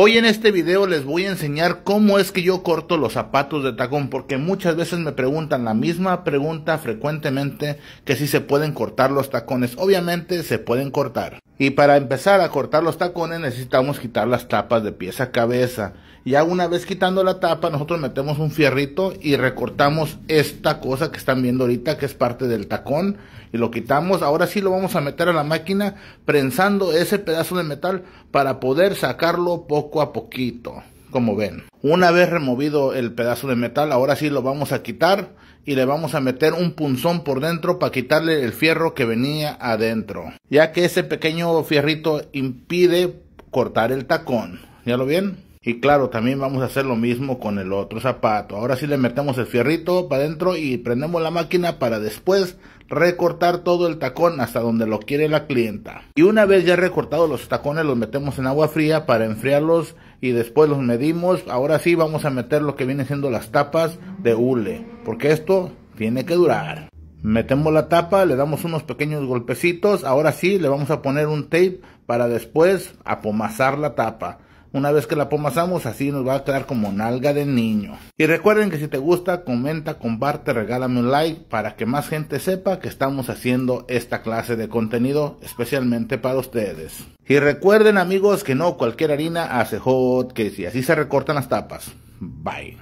Hoy en este video les voy a enseñar cómo es que yo corto los zapatos de tacón porque muchas veces me preguntan la misma pregunta frecuentemente que si se pueden cortar los tacones. Obviamente se pueden cortar. Y para empezar a cortar los tacones necesitamos quitar las tapas de pieza a cabeza. Ya una vez quitando la tapa nosotros metemos un fierrito y recortamos esta cosa que están viendo ahorita que es parte del tacón y lo quitamos. Ahora sí lo vamos a meter a la máquina prensando ese pedazo de metal para poder sacarlo poco a poquito, como ven. Una vez removido el pedazo de metal, ahora sí lo vamos a quitar y le vamos a meter un punzón por dentro para quitarle el fierro que venía adentro. Ya que ese pequeño fierrito impide cortar el tacón. ¿Ya lo ven? Y claro, también vamos a hacer lo mismo con el otro zapato. Ahora sí le metemos el fierrito para adentro y prendemos la máquina para después recortar todo el tacón hasta donde lo quiere la clienta. Y una vez ya recortados los tacones los metemos en agua fría para enfriarlos y después los medimos. Ahora sí vamos a meter lo que viene siendo las tapas de hule, porque esto tiene que durar. Metemos la tapa, le damos unos pequeños golpecitos. Ahora sí le vamos a poner un tape para después apomazar la tapa. Una vez que la pomasamos así nos va a quedar como nalga de niño. Y recuerden que si te gusta, comenta, comparte, regálame un like para que más gente sepa que estamos haciendo esta clase de contenido especialmente para ustedes. Y recuerden amigos que no cualquier harina hace hot que si así se recortan las tapas. Bye.